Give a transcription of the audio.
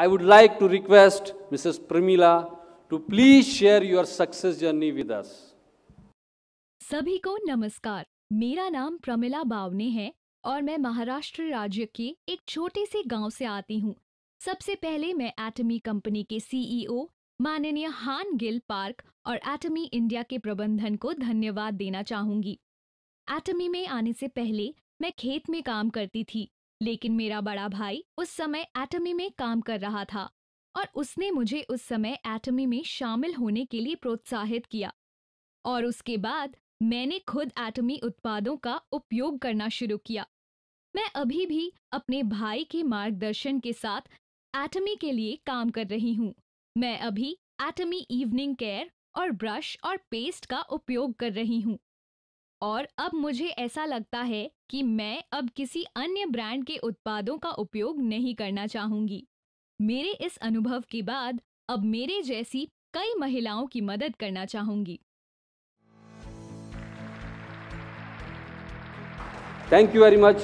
I would like to request Mrs. Primila to please share your success journey with us. सभी को नमस्कार मेरा नाम प्रमिला बावने है और मैं महाराष्ट्र राज्य के एक छोटे से गांव से आती हूं। सबसे पहले मैं एटमी कंपनी के सीईओ e माननीय हान गिल पार्क और एटमी इंडिया के प्रबंधन को धन्यवाद देना चाहूंगी एटमी में आने से पहले मैं खेत में काम करती थी लेकिन मेरा बड़ा भाई उस समय एटमी में काम कर रहा था और उसने मुझे उस समय एटमी में शामिल होने के लिए प्रोत्साहित किया और उसके बाद मैंने खुद एटमी उत्पादों का उपयोग करना शुरू किया मैं अभी भी अपने भाई के मार्गदर्शन के साथ एटमी के लिए काम कर रही हूँ मैं अभी एटमी इवनिंग केयर और ब्रश और पेस्ट का उपयोग कर रही हूँ और अब मुझे ऐसा लगता है कि मैं अब किसी अन्य ब्रांड के उत्पादों का उपयोग नहीं करना चाहूंगी मेरे इस अनुभव के बाद अब मेरे जैसी कई महिलाओं की मदद करना चाहूंगी थैंक यू वेरी मच